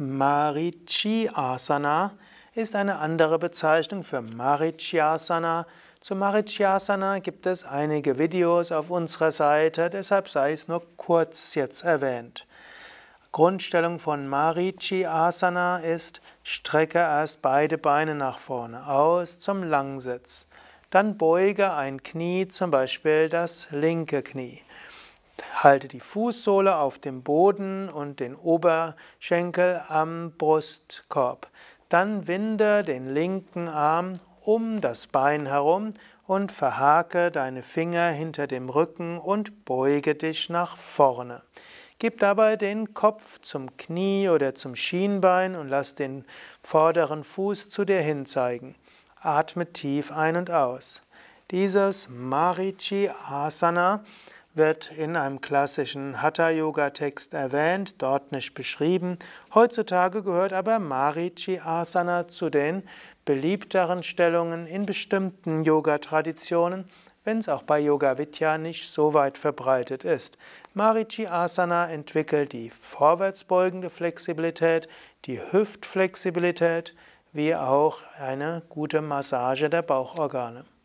Marichi Asana ist eine andere Bezeichnung für Marichi Asana. Zu Marichi Asana gibt es einige Videos auf unserer Seite, deshalb sei es nur kurz jetzt erwähnt. Grundstellung von Marichi Asana ist, strecke erst beide Beine nach vorne aus zum Langsitz. Dann beuge ein Knie, zum Beispiel das linke Knie. Halte die Fußsohle auf dem Boden und den Oberschenkel am Brustkorb. Dann winde den linken Arm um das Bein herum und verhake deine Finger hinter dem Rücken und beuge dich nach vorne. Gib dabei den Kopf zum Knie oder zum Schienbein und lass den vorderen Fuß zu dir hinzeigen. Atme tief ein und aus. Dieses Marichi Asana wird in einem klassischen Hatha-Yoga-Text erwähnt, dort nicht beschrieben. Heutzutage gehört aber Marichi Asana zu den beliebteren Stellungen in bestimmten Yoga-Traditionen, wenn es auch bei Yoga Vidya nicht so weit verbreitet ist. Marichi Asana entwickelt die vorwärtsbeugende Flexibilität, die Hüftflexibilität, wie auch eine gute Massage der Bauchorgane.